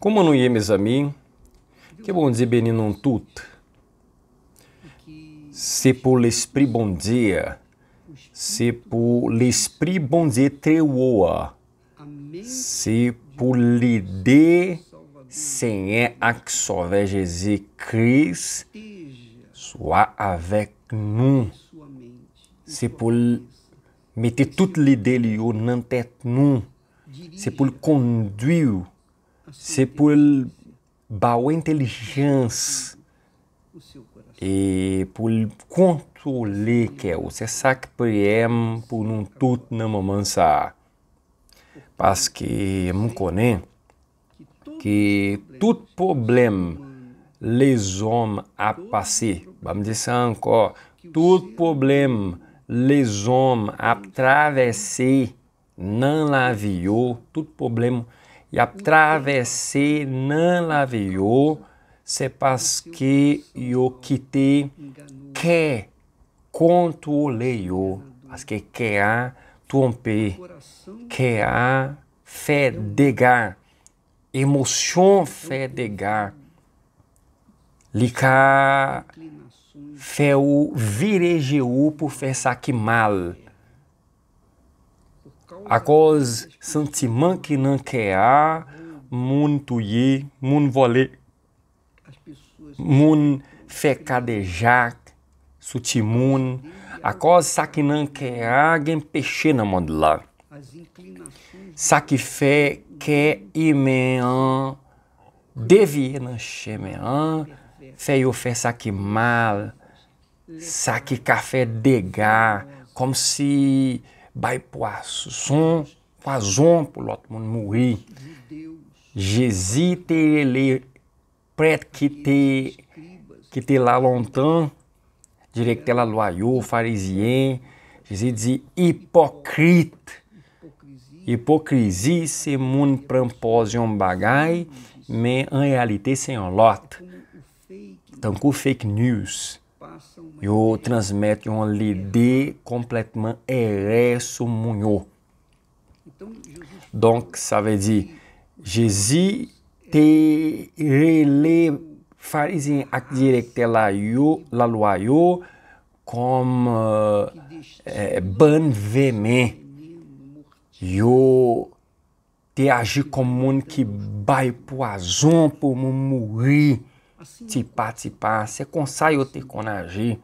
Como não iemes a mim, que bom dia beninum tut. Se por l'esprit bom dia, se por l'esprit bom dia treuoa, se por l'idée sem é sauveur jesus cris sua avec nous. Se por meter tudo l'idée dans nantet tête, nous. C'est pour le c'est pour baou inteligência e pour contrôler que é você sabe que por não tudo na mamãe sa parce que me connais que tout problème les hommes a passé vamos dizer ça encore tout problème les hommes a traversé não la vie tout problème e a nan la veyo, se paske yo o ke kontrole yo, paske ke a trompe, ke a fe dega, emosyon fe dega, li ka fe ou vireje ou pou sa ki mal, Akòz santi man ki nan kèy a, moun tou ye, moun vole. Moun fè kade jak, suti moun. Akòz sa ki nan kèy a, gen peche nan moun do la. Sa ki fè kè imen an, devye nan chèmen an, fè yo fè sa ki mal, sa ki ka fè dega, kom si... bay pou ason pou lot moun mouhi. Jezi te le pret ki te la lontan, direk te la loayou farizyen, jezi di hipokrit, hipokrizi se moun pranpozyon bagay, men an realite se an lot, tankou fake news. yo transmèt yon lidè kompletman erè sou moun yo. Donk sa vè di, Jezi te relè farizin ak direkte la yo, la lwa yo, kom eh, eh, ban vemen. Yo te aji kom moun ki bay poazon pou moun mouri. tipa tipa, se konsay yo te konaji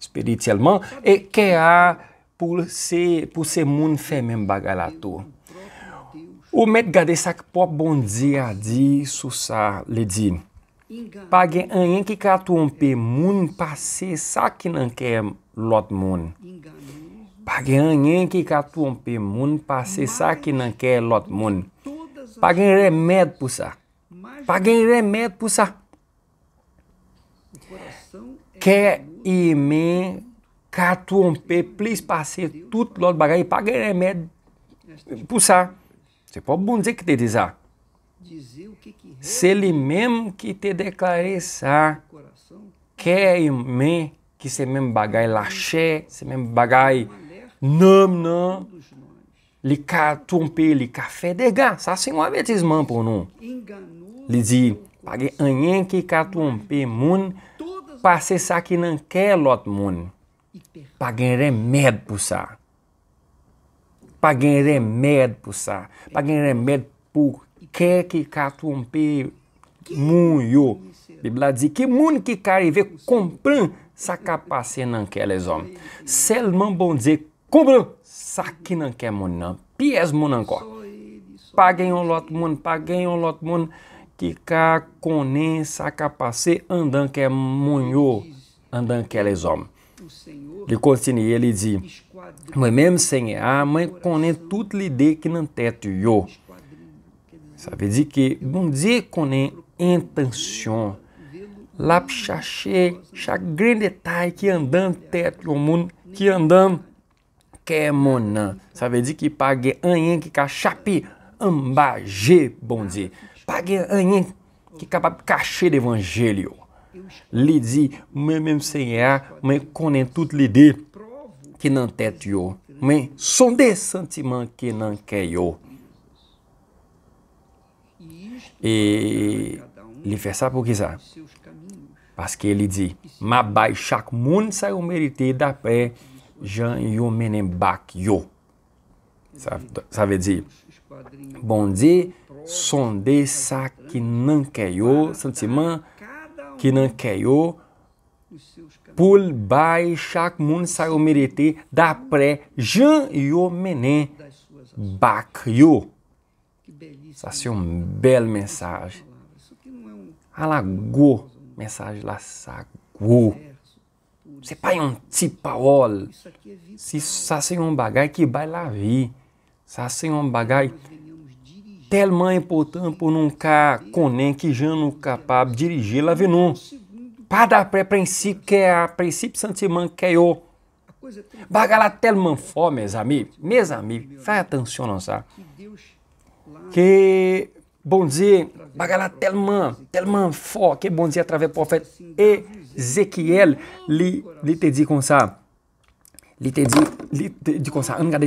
espiritelman e ke a pou se moun fe men bagay la to ou met gade sak po bon di a di sou sa le di pa gen anyen ki katou anpe moun pa se sa ki nan ke lot moun pa gen anyen ki katou anpe moun pa se sa ki nan ke lot moun pa gen remed pou sa pa gen remed pou sa kè y men kato onpe plis pase tout lot bagay pa gen remèd pou sa se po bon dize ki te diz a se li men ki te deklare sa kè y men ki se men bagay lache se men bagay nan nan li kato onpe li kafè degan sa sen wabeti zman pou nou li zi Pa gen anyen ki kat wampi moun... Pa se sa ki nan ke lot moun... Pa gen remed pou sa... Pa gen remed pou sa... Pa gen remed pou ke ki kat wampi moun yo... Bibla dizi... Ki moun ki karive kompran... Sa ka pase nan ke le zon... Selman bon dizi... Kompran sa ki nan ke moun nan... Pi es moun anko... Pa gen yon lot moun... Pa gen yon lot moun... Ki ka konen sa kapase andan ke moun yo andan ke le zon. Li kontinye li di, mwen menm senye a, ah, mwen konen tout li de ki nan tet yo. Sa ve di ki, bon di konen entensyon lap chache chak gren detay ki andan tet yo moun, ki andan ke moun nan. Sa ve di ki pa gen anyen ki ka chapi ambaje, bon di. Pa gen anjen ki kapap kache devanjeli yo. Li di, mwen mwen mwen senye a, mwen konen tout li di, ki nan tet yo, mwen son de santiman ki nan ken yo. E li fe sa pou ki sa. Paske li di, mwen bay chak moun sa yo merite dape jan yo menen bak yo. Sa ve di, Bom dia, Bondi, Sondessa, Kinankeyo, Santiman, Kinankeyo, Pul, Bai, Chakmun, Sayomerete, Dapré, Jean Yomenem, Bakyo. Essa é um bela mensagem. É Alagou, mensagem lá sagou. Você pai um tipaol. É se sa se um bagulho que vai la vir. Să asta bagai tel mai important por um ca que já não capaz de dirigir la venu. Para dar princípio que é a princípio santimã que o. Bagala tel manfó, meus amigos, meus amigos, faz atenção sabe? Que bom dia, bagala telman, telman fó, que bom dia através do profeta Ezequiel, lhe te diz com ça. lhe te diz lhe te diz com ça, angade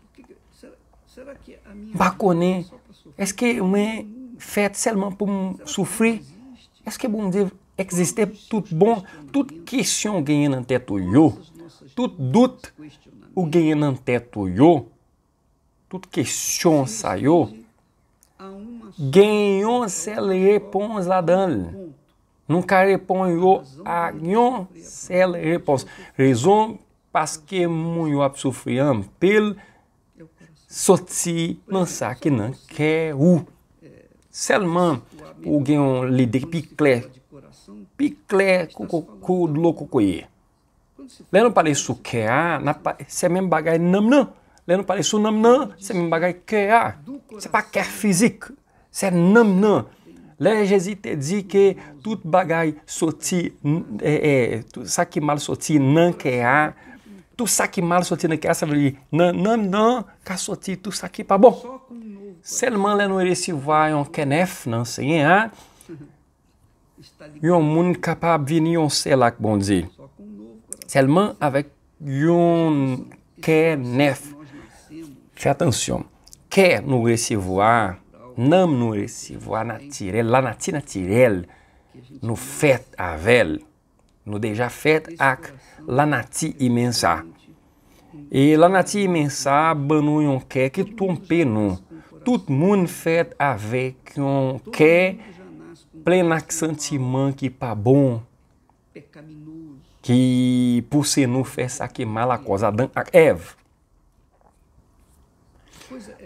bako nen, eske men fet selman pou moun soufri, eske bon de ekziste tout bon, tout kishon genye nan tetou yo, tout dout, ou genye nan tetou yo, tout kishon sa yo, genyon sel repons la dan, nou ka repons yo, a genyon sel repons, rezon paske moun yo ap soufri an, pel soti nan saki nan kè ou. Selman pou gen yon lidèk pi kler, pi kler kou lo kou kouye. Le nan pale sou kè a, se men bagay nan nan. Le nan pale sou nan nan, se men bagay kè a. Se pa kè fizik, se nan nan. Le je zite di ke, tout bagay soti, e, e, saki mal soti nan kè a, Tou sa ki mal soti nan kwa sa li, nan nan nan, ka soti tou sa ki pa bon. Selman non, bon la nou resivo a yon kenef nan se nye a, yon moun kapab vini yon sel ak bondi. Selman avèk yon kenef. Fè atensyon. Kè nou resivo a, nan nou resivo a natirel, lanati natirel, nou fèt avèl, nou deja fèt ak... Lanati imensa. E Lanati Imensá ke que que nou. Tout moun fet ke plen que sentiman que pa bom. Que por nou não fez aqui mala coisa adan ak Eve.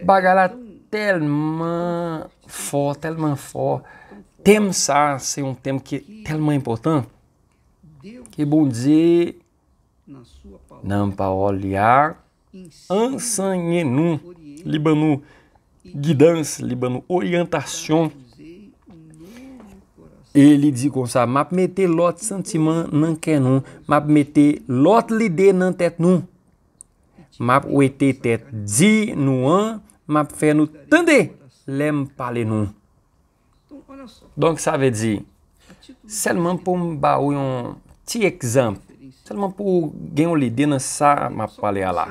Bagala tellement fort, tellement fort. Tem sa se um tem que telman tellement importante. Que bom dia nan pa olyar ansanye nou liban nou gidans, liban nou orientasyon e li di kon sa map mette lot santiman nan ken nou map mette lot lide nan tet nou map wette tet di nou an map fen nou tante lem pale nou donk sa ve di selman pou mba ouyon ti ekzamp Salman pou gen yon lide nan sa map pale ala.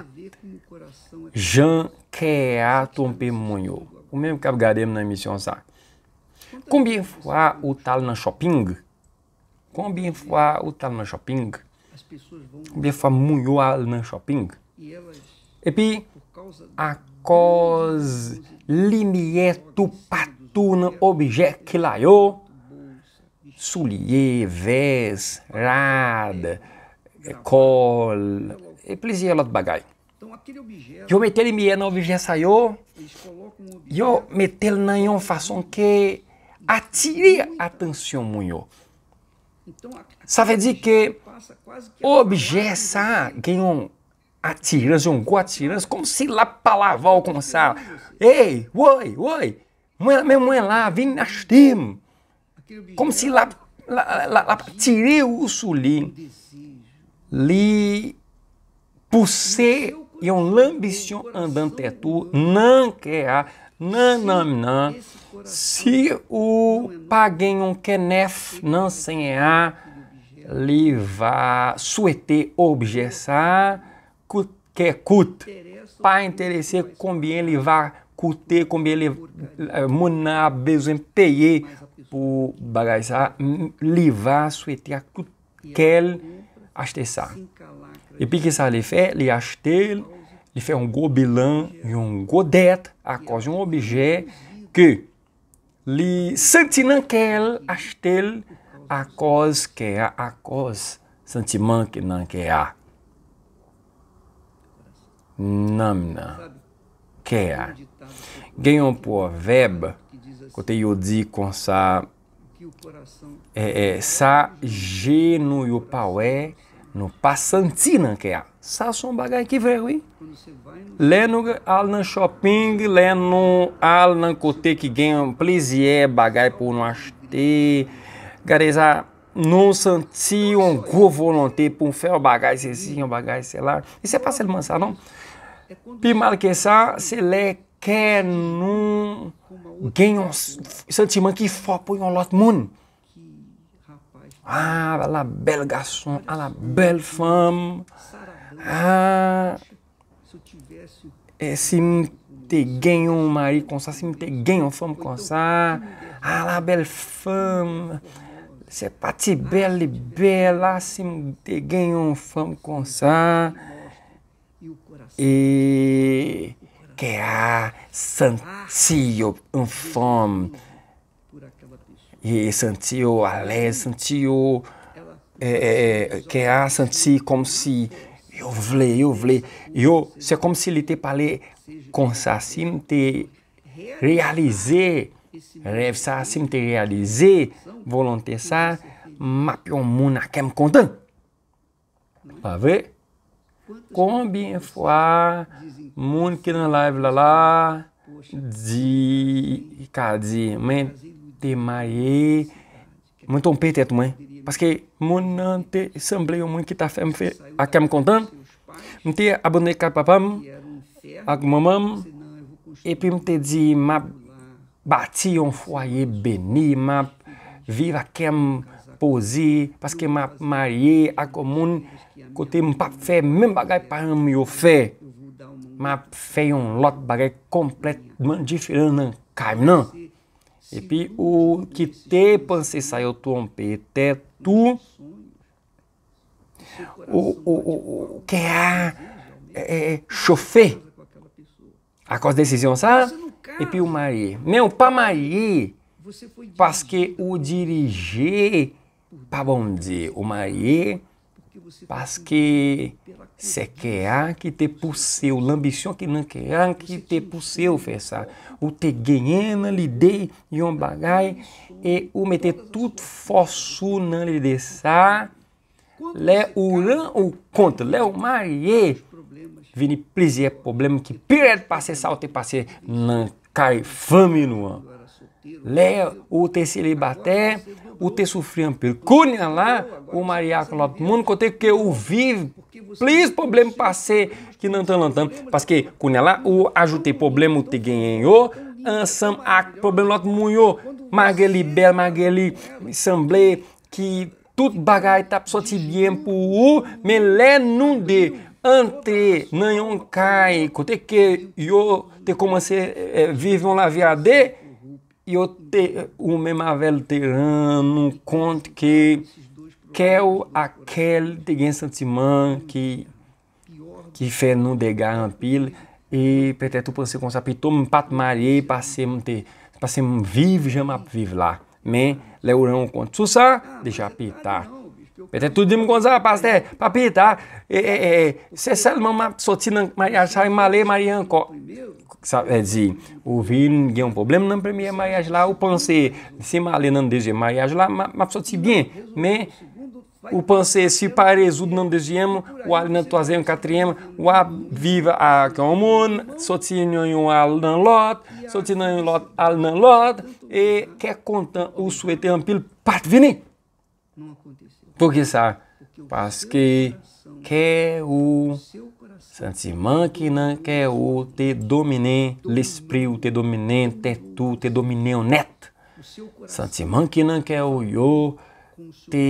Jan kreaton pe moun yo. O menm kab gade m nan emisyon sa. Kon bin fwa utal nan shopping. Kon bin fwa utal nan shopping. Bin fwa moun yo al nan shopping. Epi, akos li miye tu patou nan objek la yo. Suliye, ves, rade. קול, פליז ילד בגאי. Eu ele em no objeto saiu, eu ele na uma façon que atire a atenção muito. Ça veut dire que objeto ça ganhou atirança, um go atirança, como se lá palavra sa. Ei, oi, oi, mãe, mãe lá, vim nas Como se lá, lá, lá, lá tirei o sulim li pousser et on l'ambition andante tout, nan quer nan nan nan, si ou pa genyon kenef nan a, li va souete obje sa, kout ke kout, pa interese konbyen li va koute, konbyen li euh, moun nan a bezwen peye pou bagay sa, li va souete a kout kel, acheter E Et puis, qu'est-ce qu'il fait Il acheté, il fait un godet, a une godette à cause d'un objet que les sentiments qu'elle achète à cause qu'elle a, à cause sentiment que non que a. Non, non. que a. Ganhou um provérbio, que eu digo com sa E, e, sa genou yopawè nou pa santi nan kè a. Sa son bagay ki vè wè. Lè nou al nan shopping, lè nou al nan kote ki genou plizye bagay pou nou achte. Gare za, nou santi yon kou volante pou fè o bagay se zin, o bagay se la. Ise e pa sel man sa non. Pi mal ke sa, se lè, kè nou gen yon santi man ki fòpou yon lot moun. A ah, la bel gason, a ah, la bel fam, a ah. e si m te gen yon mari konsa, si m te gen yon fam konsa, a la bel fam, se pati bel li bel, a si m te gen yon fam konsa, e... que há é sentiu um fome. E sentiu alegre, sentiu é, é, é que há é sentiu como se eu vle, eu vle. Eu, c'est comme s'il était parlé comme ça, si te réalisé, rêve ça, si te réalisé, volonté ça, m'a pu me content. Tá Pas Kon bin fwa moun ki nan laev lala di kal di men te maye mwen ton petet mwen. Paske moun nan te semble yon moun ki ta fem fe akèm kontan. Mwen te abone kak papam ak mwemam. E pi mwen te di mwen bati yon fwaye beni mwen viva akèm pouzi. Paske mwen maye ak moun mwen. Kote m pap fè mèm bagay para m yo fè. M ap fè lot bagay kompletman diferan nan kaim nan. Epi ou ki te panse sa yo trompe te tou. Ou, ou, ou, ou a é, chofè. A eh, eh, causa desisyon sa, epi ou marye. Men ou pa marye, paske ou dirije, pa bon di, ou Paske se kè an ki te pou se ou lambisyon ki nan kè an ki te pou se ou fè sa ou te genyen nan lidey yon bagay e ou mète tout fòsou nan lidey sa lè ou ran ou konta lè ou marye vini plizye problem ki piret pase sa ou te pase nan kè fèm inouan. Le ou te sili bate, ou te sufri anpil. Kounen la, ou mariak lòt moun, kote ke ou vive, plis problem pase, ki nan tan lantan. Paske, kounen la, ou ajoute problem te genyen yo, an san ak problem lòt moun yo, mageli bel, mageli sanble, ki tout bagay tap soti dien pou ou, men le nou de, an te, nan yon kai, kote ke yo te komanse euh, vive yon la viade, Yo te, ou men mavel te ran nou kont ke ke ou akel te gen santiman ki fe nou dega anpil, e petè tou pan se konsapitou, m pat marye, pa se m te, pa se m viv, jam ap viv la. Men, le ou ran kont, sou sa, deja pitak. Petè tou dim kon zan, pastè, papi ta, se selman map soti nan mayaj la, sa yon male mayaj la, ou panse, si male nan deje mayaj la, map soti gen, men, ou panse, si parez ou nan deje yon, ou al nan toze yon katri yon, ou ap viva ak an moun, soti yon yon al nan lot, soti yon yon lot al nan lot, e ke kontan ou sou ete an pil, pati vini. Non konti. Pou ki sa? Paske ke ou Santiman ki nan ke ou te domine l'esprit ou te domine tetou ou te domine o net. Santiman ki nan ke ou yo te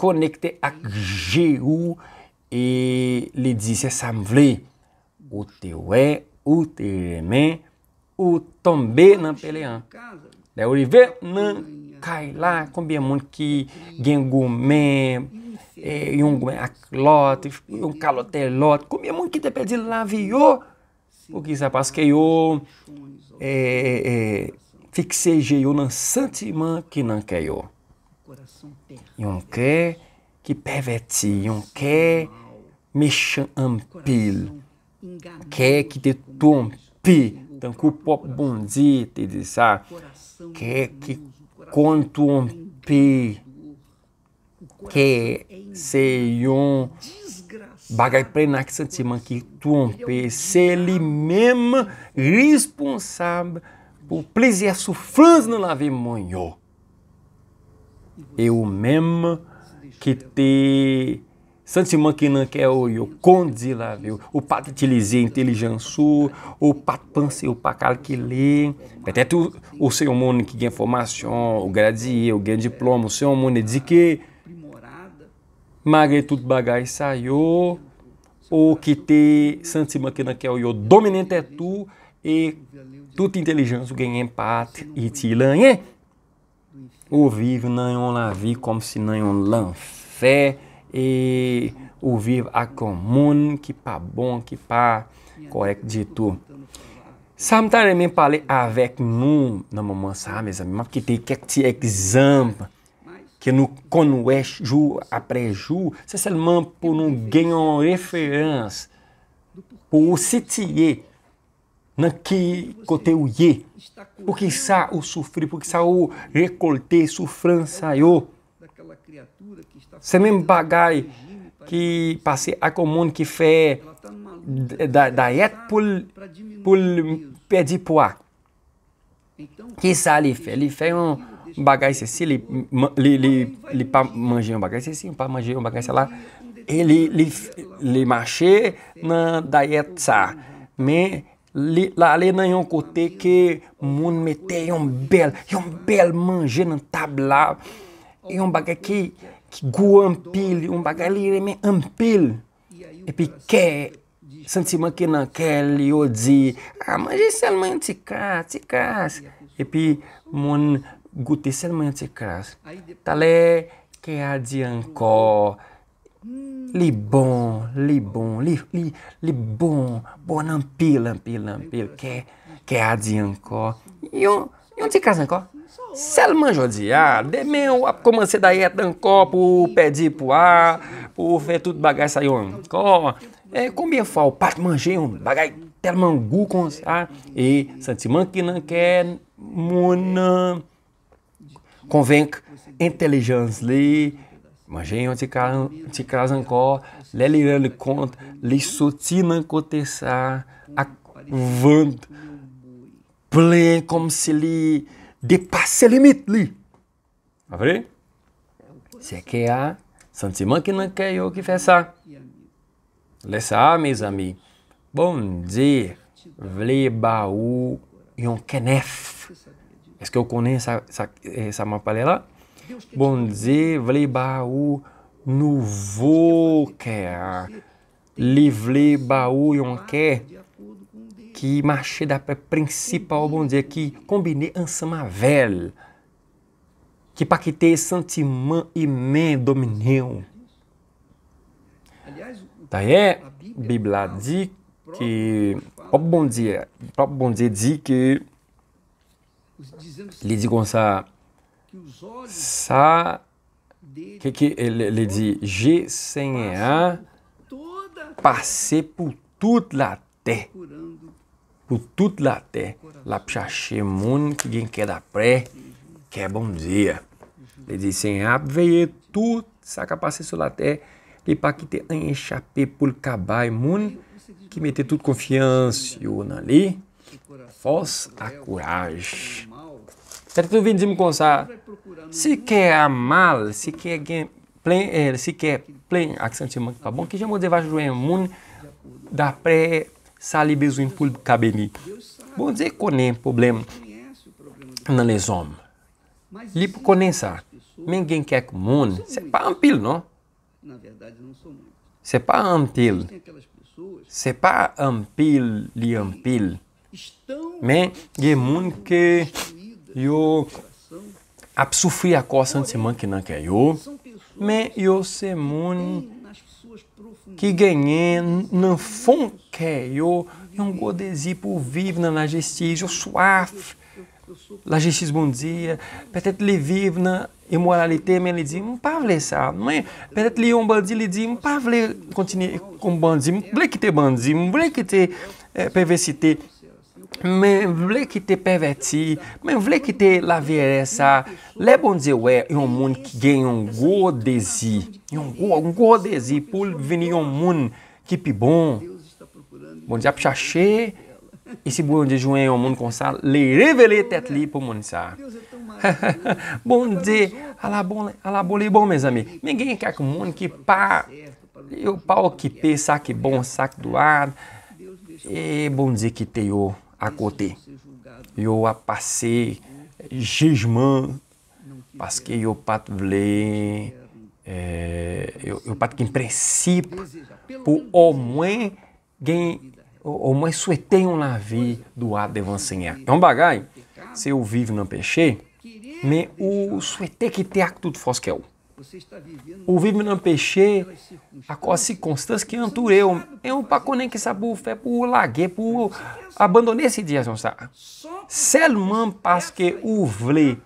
konekte ak je ou e li disye samvle ou te we ou te remen ou tombe nan pele an. De ou li ve nan kay la, konbya moun ki gen goumen, e, yon gwen ak lot, yon kalote lot, konbya moun ki te pedi la vi yo, pou ki sa pas ke yo e, e, fikseje yo nan santiman ki nan ke yo. Yon ke ki peveti, yon ke me chan ampil, ke ki te ton pi, tan ku pop bundi, te disa, ke ki Kon ton pe ke se yon bagay prena ki santi seman ki ton pe, se li mem responsab pou plezi asuflans nou lave moun yo. E ou mem ki te... San ti man ki nan ke yo yo kondi lave yo. O pati ti lize intelijansu. O pati panse yo pakal ki len. Metete ou se yon mounen ki gen formasyon. Ou gradie. Ou gen diplomo. Ou se yon mounen dike. Magre tout bagay sa yo. Ou ki te san ti man ki nan ke yo yo. Dominante tu. E tout intelijansu gen empat. E ti lanye. Ou vive nan yon lavi. Kom si nan yon lanfe. E. E ouvir akon moun ki pa bon, ki pa korek di tou. Samtare men pale avek moun nan maman sa, mese mman, ki te kek ti ek zanm, ki nou konwes jou apre jou, se se mman pou nou genyon referans, pou ou siti ye, nan ki kote ou ye, pou ki sa ou sufrir, pou ki sa ou rekolte sufran sa yo, Se men bagay ki pase ak o moun ki fe dayet pou pedi pou ak. Ki sa li fe? Li fe yon bagay se si, li pa manje yon bagay se si, li pa manje yon bagay se la. Li mache nan dayet sa. Men la li nan yon kote ke moun mete yon bel manje nan tab la. Yon baga ki gwo anpil, yon baga li remen anpil. Epi ke, sentiman ki nan ke li o di, a ah, manje selman yon ti kras, ti kras. Epi moun gote selman yon ti kras. Tale, ke adi anko, li bon, li bon, li bon, bon anpil, anpil, anpil, ke adi anko. Yon ti kras anko. Selman jodi, a, demen wap koman se dayet anko pou pedi pou a, pou fe tout bagay sayon anko. E konbyen faw, pat manjen yon bagay telman gu kon sa, e santi man ki nan ke moun nan konvenk entelejans li, manjen yon ti kras anko, le li ren li kont, li soti nan kote sa, ak vant, plen kom se li... Depas se limit li. Apre? Ah, se ke a, santiman ki nan ke yo ki fe sa. Le sa, me zami. Bon di, vle ba ou yon kenef. Eske yo konen sa ma pale la? Bon di, vle ba ou nouvo ke a. Li vle ba ou yon ke a. qui marchait d'après principal, uhum. bon Dieu, qui combinait ensemble avec qui pas quitter sentiment humain dominant. D'ailleurs, la tá Bible a tá dit que, o oh, bon Dieu, oh bon Dieu dit que, il dit comme ça, ça, que, que ele, dit, j'ai A passé pour toute la terre tudo lá laté, lapchaché moun que quem quer da pré, quer bom dia. Ele diz assim, veie tout sa capacete laté, li pa kite an échappé por Cabai moun que meter tudo confiança e nan ali force a coragem. Certo tu vem dizer-me com ça. Se quer amar, se quer ganhar plen se quer plen acento manque tá bom que já mudei vai jogar mun da pré Sa li bezwen pou kabeni. Bon, ze konen problem nan le zon. Li pou konen sa. Men gen kek moun, se pa anpil, non? Se pa anpil. Se pa anpil li anpil. Men gen moun ke yo ap soufri akosan se man ki nan ke yo. Men yo se moun ki genyen nan fon moun. yo yon gwo dezi pou viv nan la jistiz, yo swaf la jistiz bondzi, petet li viv nan emoralite, men li di, mwen pa vle sa, men petet li yon bondzi li di, mwen pa vle kontini kon bondzi, mwen vle kite bondzi, mwen vle kite eh, pervesite, men vle kite pervesi, men vle kite la vire sa, le bondzi we, yon moun ki gen yon gwo dezi, yon gwo dezi pou vini yon moun ki pi bon, Bon dia a cherché ici bon Dieu joint un monde comme ça, les révéler tête li pour monde ça. bon Dieu, à la bonne, à la bonne, bon mes amis. Mais il y monde qui pas eu pas occupé ça que bon sac doado et bon Dieu qui te yo à côté. Yo a passé jugement parce que yo pas voulait é, eu, eu parto em princípio por ao moins ou mais suetei é, um navio do ar de vă însegnea. E un se eu vivo não pechei me u suete que te actul fost eu. O vivo në peșe, aco circunstância que antur eu, é um pacone que sabu fé, por lage por abandonei esse dia son sa. Selman parce que o vle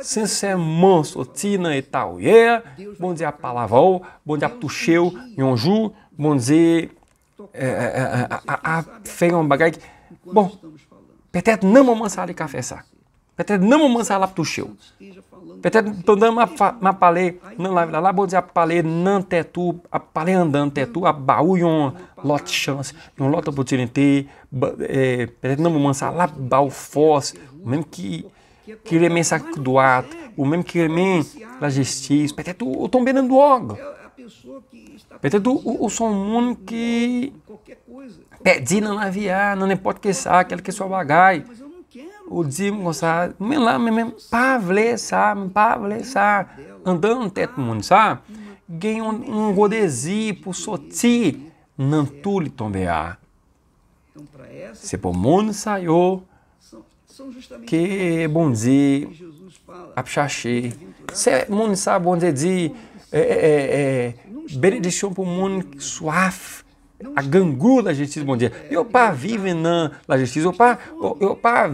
sem ser manso, tina e tal. Yeah. Bom dia palavrão, bom dia tuxeu, yonju, bom dia é, é, é, a fez um bagai que. Bom, petet não me mansa ali café, sa. Petet não me mansa lá pro teu. Petet tô andando uma palê, não lá, vou dizer a palê, não tetu, a palê andando tetu, a baú e um lote chance, e um lote potirente, petet não me mansa lá, baú fós, o mesmo que. Que ele é mensagem do ato, o mesmo que ele é mensagem da justiça, petet, eu tô me dando logo. Portanto, o, o são muito que pedina é, na via, não pode queixar, aquele que só bagai. O dimo gostar, me lá mesmo, pavlesar, pavlesar, andando no teto mundo, sabe? ganhou um, um godesi por soti, não tombear. Se por mundo saiu, que bom dia, apchaxê. Se é mundo sabe bom dia, é, benedição para o mundo suave. A gangu la justiça bom dia Eu pá tá vive na la justiça. Eu pá, eu pá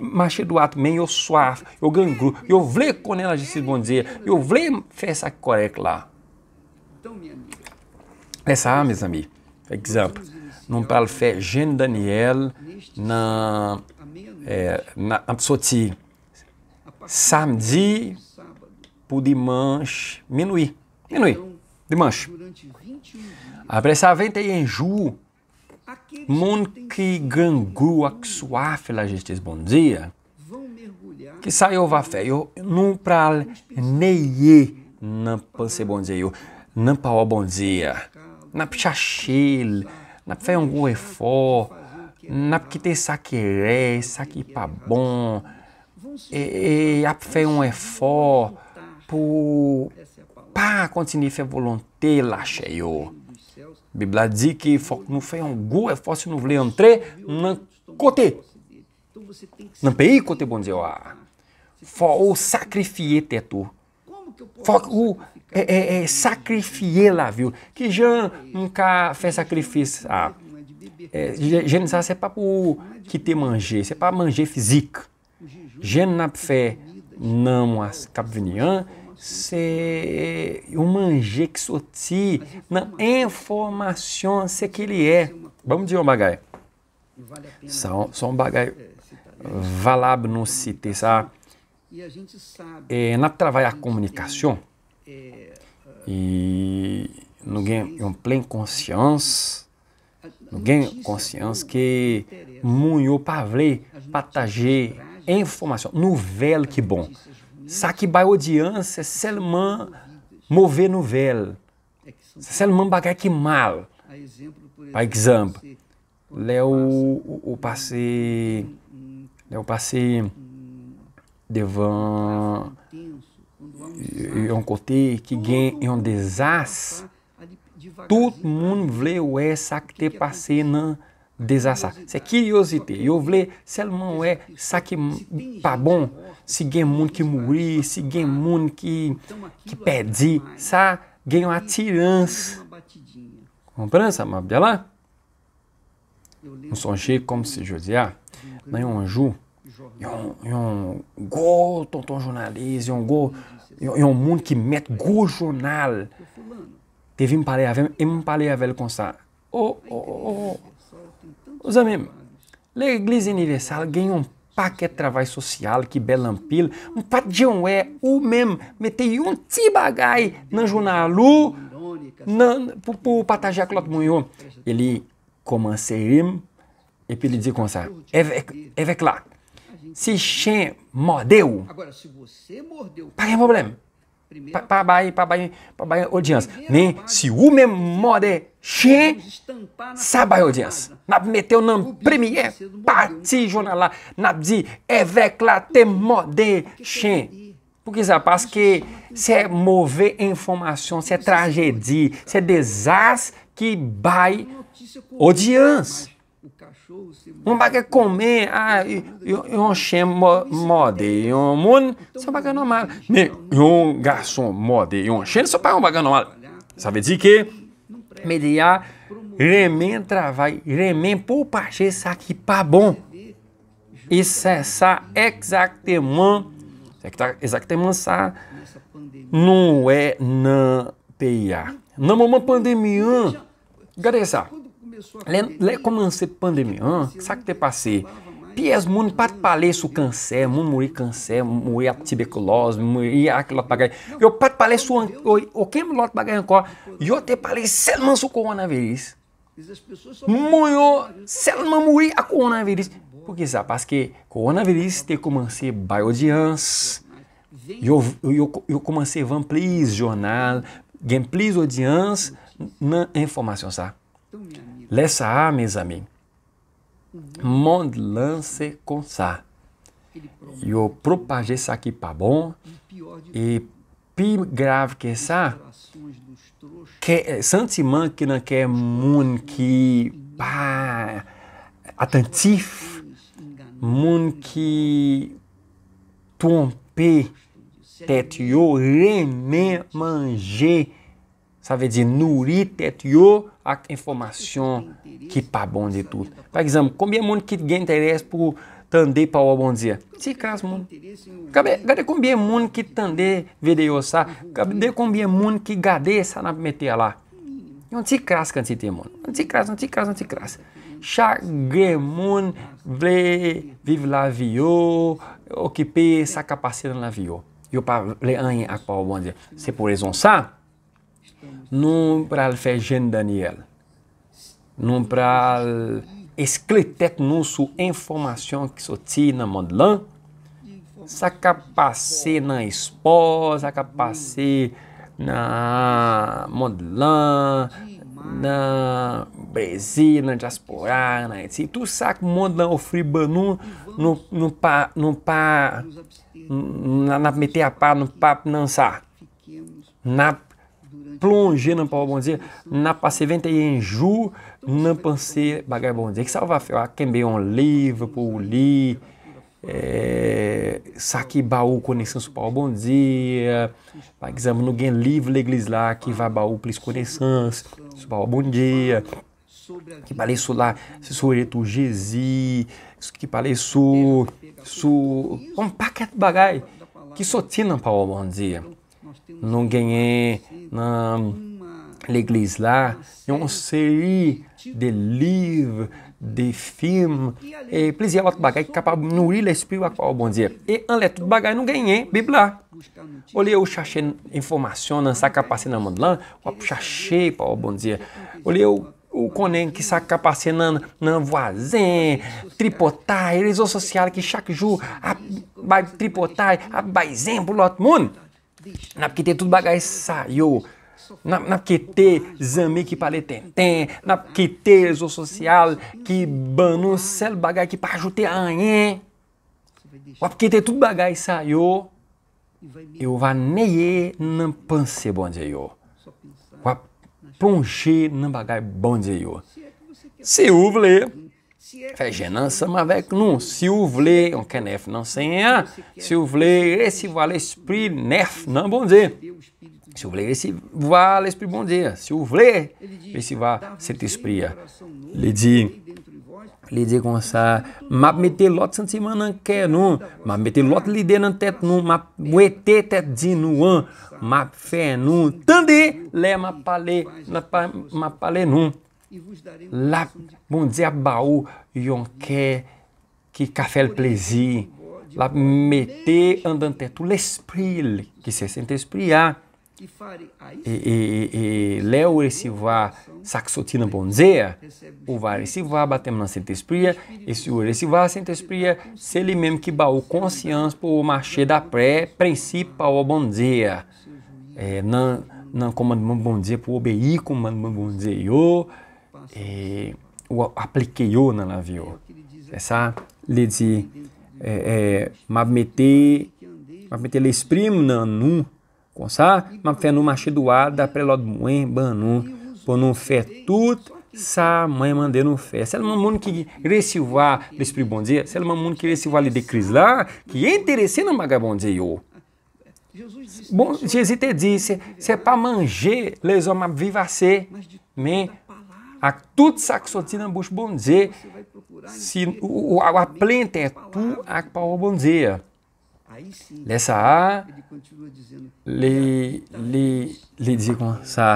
marche do ato men eu suave, eu gangu. Eu tá vle com ela justiça bom dia Eu vle fessa correct lá. Então, Essa, ah, meus amigos, exemplo, não para fazer Jean Daniel na é, na sorti samedi pudimanche dimanche minuit. Menoui, dimanshi. Apre sa ven te yenjou, moun ki gangou aksuaf e la jistis bonziya, ki sa yo va feyo nou pral neye nan pa se bonziyo, nan pa o bonziya. Nan ap chachele, nan ap feyon gwe fo, nan ap kite sa kere, sa ki pa bon, e, e ap feyon we fo pou... pa konti ni fe volon te la che yo. Bibla di ki fok nou fe an gou, e fok se nou vle an tre, nan kote, nan peyi kote bon deze yo a. Fok ou sakrifye te to. Fok ou, e, e, e sakrifye la, ki jan mka fe sakrifye sa. Jan sa se pa pou ki te manje, se pa manje fizik. Jan nap fe nan mwa kabvin jan, c'est que sorti na informação se que ele é. Vamos dizer, um bagaio. São, são bagaio. valabo é, não se tá ter, tá sabe? É, na trabalhar a comunicação é, e ninguém um plen consciência ninguém consciência que muito para ver, para informação. Novela que bom. sa ki bay odians se selman mouve nouvel, se selman bagay ki mal. Pa ekzamba, le ou pase, le ou pase devan yon kote, ki gen yon dezaz, tout moun vle we sa ki te pase nan des à ça. C'est curiosité. Yo voulait seulement ouais ça qui pas bon, si gen moun ki mouri, si gen moun ki qui perdit, ça gagne une attirance. Comprends ça, m'a bien là? Nous songeons comme si je disais, ah, dans un jour, yon, yon gros tonton journaliste, yon go yon, yon monde qui met gros journal. Teve me parler avec, et me parler avec comme ça. Oh, oh, oh, oh. Os amigos, a igreja universal ganhou um paquet de trabalho social que bela ampil, um patião é o mesmo, metei um tibagai na jornalu, na, pro, pro patajar que munho. Ele comancerim, e ele diz com essa, é, é, é, é claro, se chen mordeu, Agora, se você mordeu, para que problema? Para a audiência, nem se o mesmo morde, che sabe a audiência na meteu na premier parti jornal lá na di evec la temo de che porque rapaz que se é mover informação se é tragédia se é desastre que vai audiência um baga comer ah e um che é mode e um mundo então só bagulho normal e um garçom mode e um che só para um bagulho normal sabe dizer que media remem, travail, remem pour parcher ça bom. Isso é E cessar exactement, exactement sa, não é na PIA. Na mamã pandemia, cadê ça? Le, le commencer pandemia, ça que te passei pies moun pat pale sou kanser, moun mouri kanser, mouri ap tibekulose, mouri ak lot bagay. Yo pat pale sou an, okem lot bagay anko, yo te pale selman sou koronavirus. Moun yo selman mouri ak koronavirus. Pou ki sa? Paske koronavirus te komanse bay odyans, yo, yo, yo komanse van plis jornal, gen plis odyans nan informasyon sa. sa a, mes amin. Mondlan se consar. Eu propagei isso aqui para bom e pi grave que é essa que é sentiman que não quer mun que pá attentif mun que tompe tête yo remé manger Sa ve di nouri tet yo ak informasyon ki pa bondi tout. Par egzama, konbyen moun ki gen interes pou tande pa ou a bondi ya? Ti kras moun. Kabe, kabe konbyen moun ki tande videyo sa? Kabe, kabe konbyen moun ki gade sa na meti ala? Yon ti kras kantite moun. Ti kras, ti kras, ti kras. Chak gen moun vle viv la vyo, okipe sa kapasye dan la vyo. Yo pa vle anye ak pa ou a bondi ya. Se pou rezon sa... Num para feijão Daniel. Num para escrever num sua informação que só tinha na mandelã. Saca passei na esposa, saca passei na mandelã, na Brasil, na diaspora, na Haiti, tout ça que monde là offre banou não não pa não pa na, meter a pá no Na plonje nan pa ou bon diya, nan pa se vente yenjou, nan pan se bagay bon diya. Kisal va fe, a kembe yon liv, pou li, sa eh, ki ba ou koneksan sou pa ou bon diya, eh, pa gizan moun gen liv le glis eh, la, ki va ba ou plis koneksan sou pa ou bon diya, ki pale sou la, se sou retu jezi, se ki pale sou, sou, an paket bagay, ki so ti nan pa ou bon diya. ganhei na l'église là, une série de livres, de films, et é, plusieurs autres bagages é capables de nourrir l'esprit au bon Dieu. Et en les tout bagages, nous gagnons Bible là. Au lieu de chercher information dans sa capacité dans le monde là, on chercher par le bon Dieu. Au lieu o conen que está capacitando na voisin, tripotar, redes sociais que chaque jour a tripotar, a baizen pro lot mundo. Napke te tout bagay sa yo, napke te zanmi ki pale ten ten, napke te zo sosyal ki banon sel bagay ki pa ajote anyen, wapke te tout bagay sa yo, yo e va neye nan panse bonze yo, wap prongye nan bagay bonze yo. Se yo wale yo. Fè genan sa ma vek nou, si ou vle, anke nef nan sen ya, si ou vle resi wale espri nef nan bonde. Si ou vle resi wale espri bonde, si ou vle resi wale set espri ya. Li di, li di konsa, map metelot san si man nan ke nou, map metelot li de nan tet nou, map wetet tet di nou an, map fe nou, tan di le map pale, map pale nou an. lá moun di ap ba que yon kè ki ka fèl plezi, la mette an dan tè tou l'espril ki se sentespri a. E lè ou resiva sak o nan esse vá batendo na batem nan esse e se vá resiva sentespria, se li menm ki ba ou konsyans pou ou mache dapre prinsip pa não não E, nan, nan komandman bonzeya pou obeye komandman bonzeyo, eh, o applicheio na navio, Essa é, é, le di eh, eh, mabmete, mabmete le esprim nanu, com sa, mabfe nu machiduada prelod muen banu, ponu tudo, sa mãe mandando um fé. Se ela mamon que recivar despre bom dia, se ela mamon que recivar ali de Cris lá, que interesse na maga bom dia eu. Bom, Jesus te disse, se é para manger, les viva ser, mas ak tout sak sot si nan bous bon ze, si wak plen ten, ak tout ak pa wak eh, eh, bon ze. Le sa a, le, le, le di kon sa,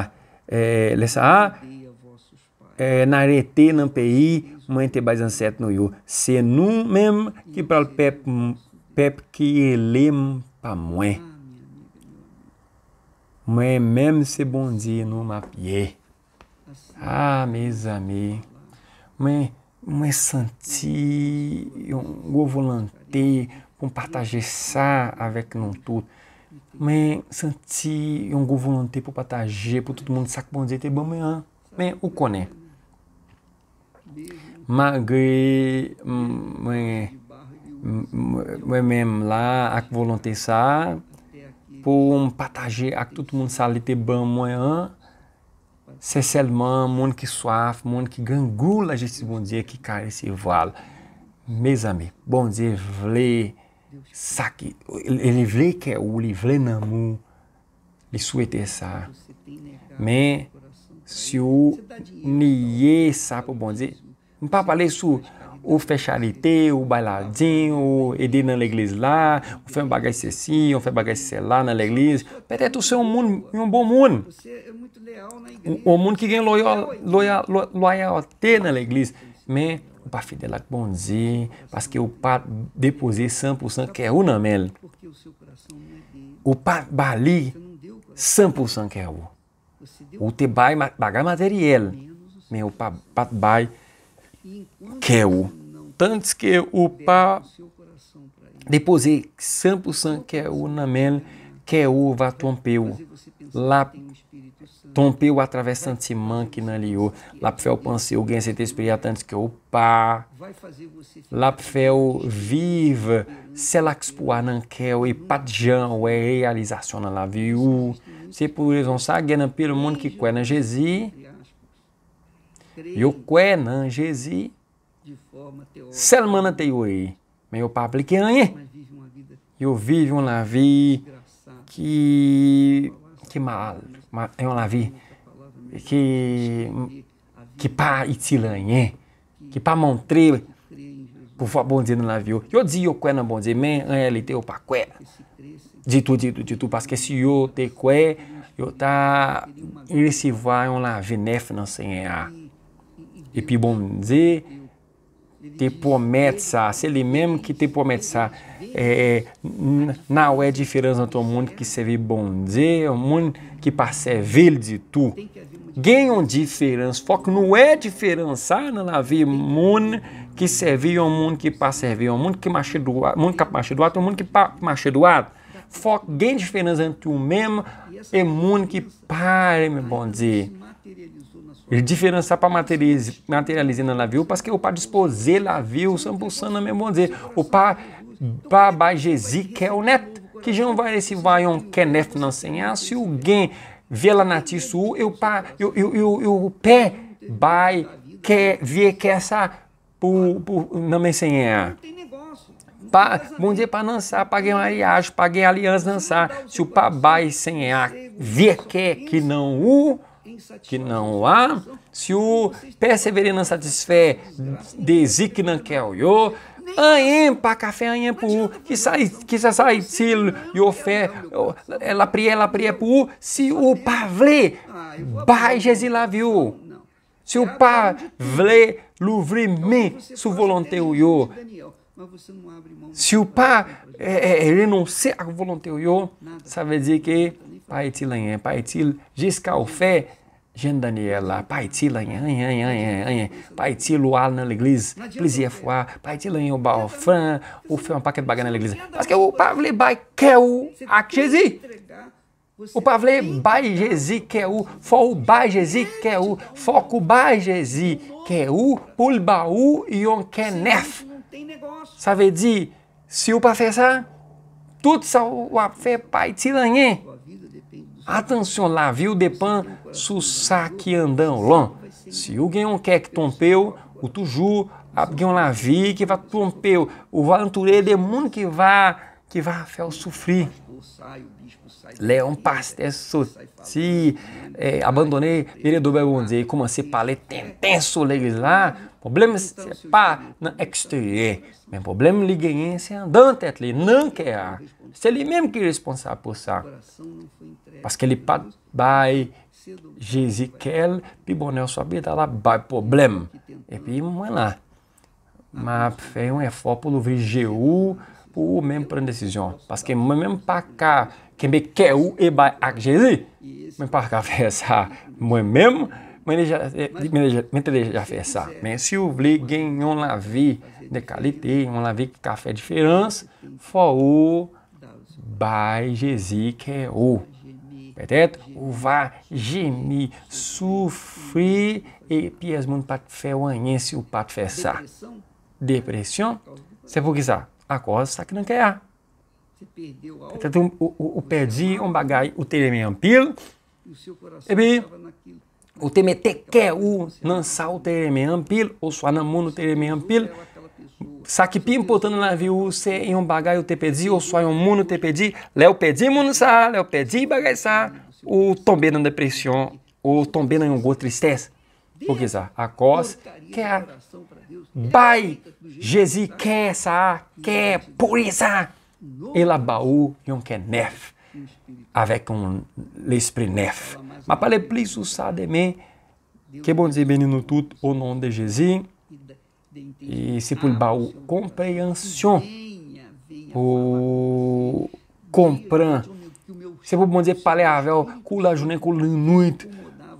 le sa a, nare te nan peyi, mwen te bazan set nou yo, se nou menm ki pral pep, pep ki elem pa mwen. Mwen menm se bon ze, nou map yey. A, ah, me zame, mwen santi yon gwo volante pou pataje sa avek non tout. Mwen santi yon gwo volante pou pataje pou tout moun sakponde te ban mwen an. Mwen ou konen. Ma gre mwen mwen mla ak volante sa pou pataje ak tout moun salite ban mwen an. Se selman moun ki swaf, moun ki gangou la jistis bondje ki kare se vwal. Me zame, bondje vle sa ki, li vle ke ou, li vle nan moun, li sou ete sa. Men, si bon ou ni ye sa pou bondje. M pa pale sou ou fe chalite, ou baila djin, ou ede nan l'eglize la, ou fe m bagay se si, ou fe bagay se la nan l'eglize. Petè tou se yon moun, yon bon moun. un mund ki gen loyal, nan é na igreja, mas pa fidel ak bon di, que o pai depoze 100% que é o men. É o pai bali 100% kè ou. O te bay bagay materyel, mas o pai bai que é o. Tantis que o pai depoze 100% que é o men, que é o é trompe Lá Tompeu atravessante manque na liu. Lapfel panseu gensete espiritantes que opa. Lapfel vive. Selax ou e padjão é realização na viu. Se por isso não sabe, é pelo mundo que quer na né, Gesi. E o que na né, Gesi. Selmana teioi. Meu papo que E eu vivo uma vida que. que mal. E yon lavi ki pa iti lanyen, ki pa montre pou fwa bondi nan lavi yo. Yo di yo kwen nan bondi, men an elite yo pa kwen. Di tou, di tou, di tou, paske si yo te kwen, yo ta ilisi vwa yon lavi nef nan senye a. E pi bondi... te promessa, se ele mesmo que te promessa, é, é não é diferença entre o mundo que serve e é o mundo que para servir de tu. Ganham diferença, foco não é diferença na vida, mundo que serviu um mundo que para servir, um mundo que marcha do lado, mundo que marcha do lado, mundo que marcha do lado. Foco, ganha diferença entre o mesmo e mundo que para, meu bom dia diferença para materializar na viu, porque o pá disposer na viu, sambuçando é mesmo vão dizer, o pá babajesi que é o net, que já não vai esse vai um kenef é não sem se alguém vê lá na tissu, eu pá, eu, eu, eu, o pé vai quer ver que é, essa por, por não me sem Pa, bom dia para dançar, paguei um aliagem, paguei aliança dançar. Se o pabai sem a ver que que não o que não há, se o perseverir não satisfé designa que é o yo, pa café anhem pu, que sai que sai sil e fé ela pri ela é, é pu, se o pavle baixes lá viu. Se o pavle louvre-me su volonté o yo. Se o pá é, é, renunciar à volonté, eu, ça dizer que, paraît til, hein, paraît-il, jusqu'à au Jan Daniela, pa iti lanyan, anyan, anyan, anyan, anyan, pa iti lual nan l'egliz, plizye fwa, pa iti lanyan ou balfan, ou fwe an paket bagan nan l'egliz. Paske ou pa vle bay ke ou akjezi, ou pa vle bay jezi ke ou, fwo bay jezi ke ou, fwo kou bay jezi ke ou, pou l'ba ou yon kenef. Sa ve di, si ou pa fe sa, tout sa ou ap fe pa iti lanyan. Atenção lá, viu, Depan, Sussaque Andão, Lon. Se o Guion quer que tompeu, o Tuju, a Guion Lavi, que vai tompeu, o é demônio que vai, que vai fel sofrer. Lè yon pas tè sot. Si abandone, pire do begonde, koman se pale ten ten so lè yon la, problem se pa nan ekstriye. Men problem li genyen se andante atli, nan kè a. Se li menm ki responsab pou sa. Paske li pat bay jezi kel, pi bonel so apit ala bay problem. E pi mwen la. Ma fe yon efop pou nou vi je ou, ou mèm pran desisyon. Paske mèm mèm pa ka keme ke ou e bay ak jezi, mèm pa ka fè sa mèm mèm, mèm eh, te deja fè sa. Mèm si oubli gen yon lavi de kalite, yon lavi ka fè diferans, fò ou bay jezi ke ou. Petet? Ou va jeni, soufri, e pi as moun pat fè wanyen si ou pat fè sa. Depresyon, se pou ki sa, Tá a că nu căia. Portanto, o, o, o perdi um bagay, o teme é ampil, e bine, o teme não é sa o nansa o ou ampil, na soana munu teme ampil, sa que pim portando na viu se em um bagay o te pedi, ou só em um o te pedi, Léo pedi munu sa, Léo pedi bagay sa, o tombe na depressão, o tombe na é um go tristeza. Porque sa, a cos, quer pai, Jezi, que sa, que purisa, elabaú, yon que nef, avec um l'esprit nef. Ma o plis ou sa deme, que bom dizer menino tudo o nome de Jesus e se por baú compreensão, ou compran, se por bom dizer pale avel, kula jounen kula nuit,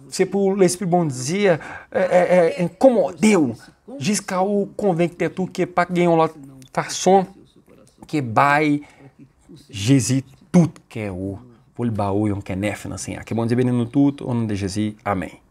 se por l'esprit bom dizer, euh, euh, euh, ah, é, é, é incomodeu, diz que o convém que tem tu que para ganhar lá façon que vai Jesus tudo que é o por baú e um que é nef assim, que bom dizer bem no tudo, onde Jesus, amém.